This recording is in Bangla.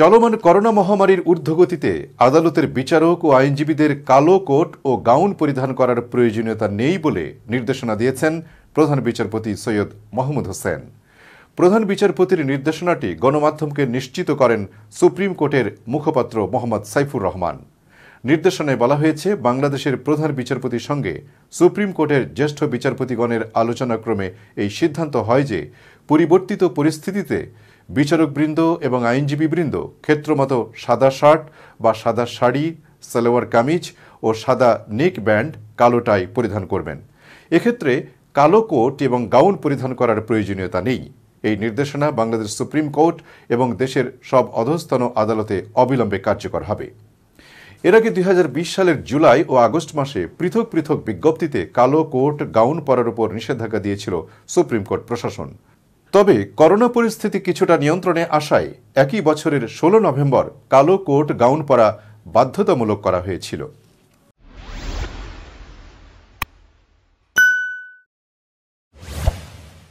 চলমান করোনা মহামারীর ঊর্ধ্বগতিতে আদালতের বিচারক ও আইনজীবীদের কালো কোট ও গাউন পরিধান করার প্রয়োজনীয়তা নেই বলে নির্দেশনা দিয়েছেন প্রধান বিচারপতি সৈয়দ মাহমুদ হোসেন প্রধান বিচারপতির নির্দেশনাটি গণমাধ্যমকে নিশ্চিত করেন সুপ্রিম কোর্টের মুখপাত্র মোহাম্মদ সাইফুর রহমান নির্দেশনায় বলা হয়েছে বাংলাদেশের প্রধান বিচারপতির সঙ্গে সুপ্রিম কোর্টের জ্যেষ্ঠ বিচারপতিগণের আলোচনাক্রমে এই সিদ্ধান্ত হয় যে পরিবর্তিত পরিস্থিতিতে বিচারকবৃন্দ এবং আইনজীবীবৃন্দ ক্ষেত্রমতো সাদা শার্ট বা সাদা শাড়ি সালোয়ার কামিজ ও সাদা নেক ব্যান্ড কালো টাই পরিধান করবেন এক্ষেত্রে কালো কোট এবং গাউন পরিধান করার প্রয়োজনীয়তা নেই এই নির্দেশনা বাংলাদেশ সুপ্রিম কোর্ট এবং দেশের সব অধস্তন আদালতে অবিলম্বে কার্যকর হবে এর আগে দুই সালের জুলাই ও আগস্ট মাসে পৃথক পৃথক বিজ্ঞপ্তিতে কালো কোট গাউন পরার উপর নিষেধাজ্ঞা দিয়েছিল সুপ্রিম কোর্ট প্রশাসন তবে করোনা পরিস্থিতি কিছুটা নিয়ন্ত্রণে আসায় একই বছরের ষোলো নভেম্বর কালো কোট গাউন পরা বাধ্যতামূলক করা হয়েছিল